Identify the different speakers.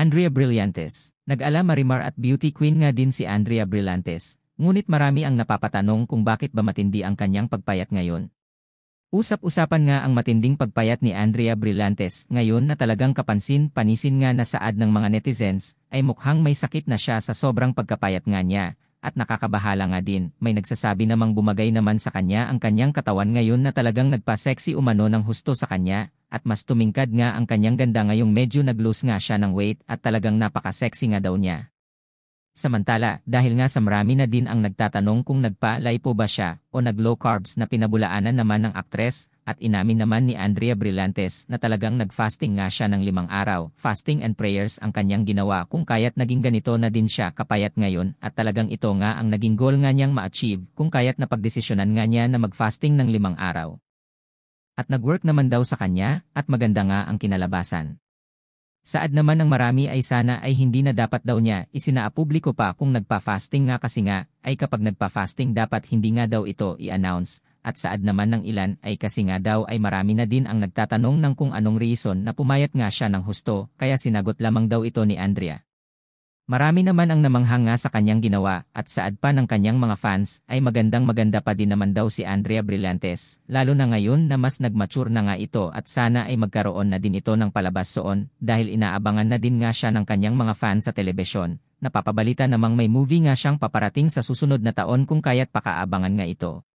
Speaker 1: Andrea Brillantes. Nag-ala Marimar at beauty queen nga din si Andrea Brillantes, ngunit marami ang napapatanong kung bakit ba matindi ang kanyang pagpayat ngayon. Usap-usapan nga ang matinding pagpayat ni Andrea Brillantes ngayon na talagang kapansin-panisin nga na saad ng mga netizens ay mukhang may sakit na siya sa sobrang pagkapayat nga niya at nakakabahala nga din. May nagsasabi namang bumagay naman sa kanya ang kanyang katawan ngayon na talagang nagpa-sexy umano ng husto sa kanya at mas tumingkad nga ang kanyang ganda ngayong medyo nag-lose nga siya ng weight at talagang napaka-sexy nga daw niya. Samantala, dahil nga sa marami na din ang nagtatanong kung nagpa-lay po ba siya o nag-low carbs na pinabulaanan naman ng aktres at inamin naman ni Andrea Brillantes na talagang nag-fasting nga siya ng limang araw. Fasting and prayers ang kanyang ginawa kung kaya't naging ganito na din siya kapayat ngayon at talagang ito nga ang naging goal nga niyang ma-achieve kung kaya't napagdesisyonan nga niya na mag-fasting ng limang araw at nag-work naman daw sa kanya at maganda nga ang kinalabasan. Saad naman ng marami ay sana ay hindi na dapat daw niya isinaapubliko pa kung nagpa-fasting nga kasi nga ay kapag nagpa-fasting dapat hindi nga daw ito i-announce at saad naman ng ilan ay kasi nga daw ay marami na din ang nagtatanong ng kung anong reason na pumayat nga siya ng husto kaya sinagot lamang daw ito ni Andrea. Marami naman ang namanghanga sa kanyang ginawa at saad pa ng kanyang mga fans ay magandang maganda pa din naman daw si Andrea Brillantes, lalo na ngayon na mas nagmature na nga ito at sana ay magkaroon na din ito ng palabas soon dahil inaabangan na din nga siya ng kanyang mga fans sa telebisyon. Napapabalita namang may movie nga siyang paparating sa susunod na taon kung kaya't pakaabangan nga ito.